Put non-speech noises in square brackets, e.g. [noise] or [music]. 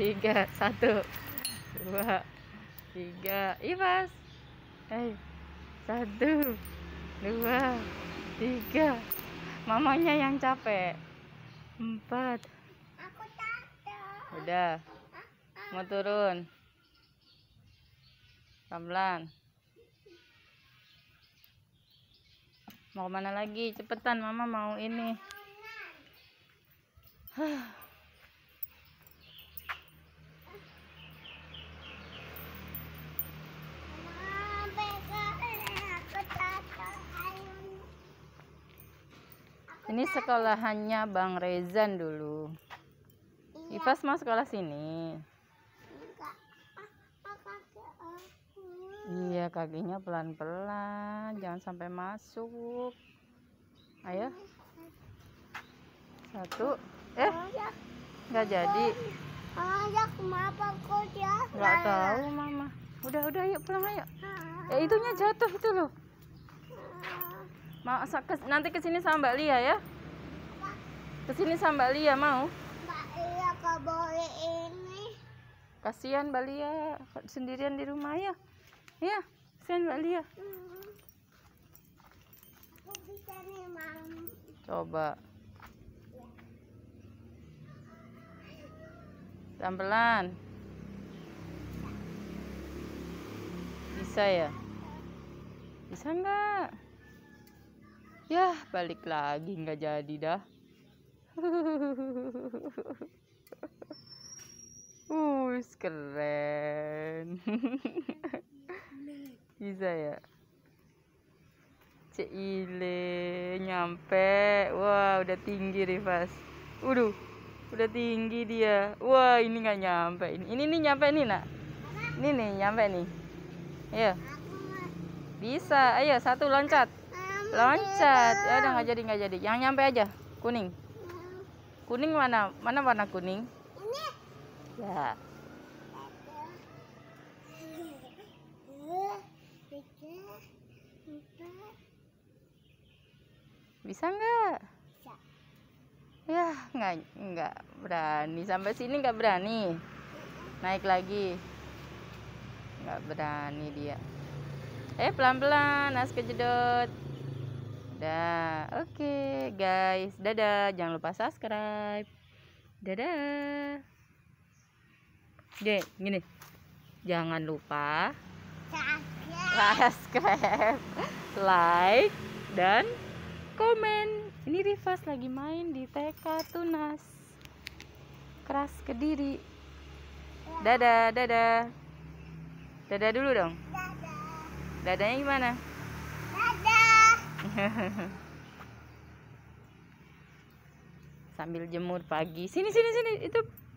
tiga satu dua tiga ibas hey eh, satu dua tiga mamanya yang capek empat aku capek udah mau turun pelan mau mana lagi cepetan mama mau ini huh. Ini sekolahannya Bang Rezan dulu. Iya. Ifas mau sekolah sini. Iya, kakinya pelan-pelan, jangan sampai masuk. Ayo. Satu. Eh. nggak jadi. Ayah, kenapa kok ya? Enggak tahu, Mama. Udah, udah, yuk pulang ayo. Eh, itunya jatuh itu loh. Mau kes, nanti kesini sama Mbak Lia ya? Kesini sama Mbak Lia mau? Mbak Lia kok boleh ini? Kasihan Mbak Lia sendirian di rumah ya? Iya, kasihan Mbak Lia. Mm-hmm. Coba. pelan Bisa ya? Bisa enggak? Ya balik lagi nggak jadi dah. uh, [laughs] keren. [laughs] Bisa ya? Cile nyampe. Wah, udah tinggi Rifas. Waduh, udah tinggi dia. Wah, ini nggak nyampe. Ini, ini nih nyampe nih, Nak. Ini nih nyampe nih. Ya Bisa. Ayo, satu loncat loncat ya udah iya. nggak jadi nggak jadi yang nyampe aja kuning kuning mana mana warna kuning ya bisa nggak ya nggak nggak berani sampai sini nggak berani naik lagi nggak berani dia eh pelan pelan as kejedot dadah oke okay, guys. Dadah, jangan lupa subscribe. Dadah. Dek, gini. Jangan lupa subscribe, like, dan komen. Ini Rivas lagi main di TK Tunas. Keras Kediri. Dadah, dadah. Dadah dulu dong. Dadah. Dadanya gimana? [laughs] sambil jemur pagi sini sini sini itu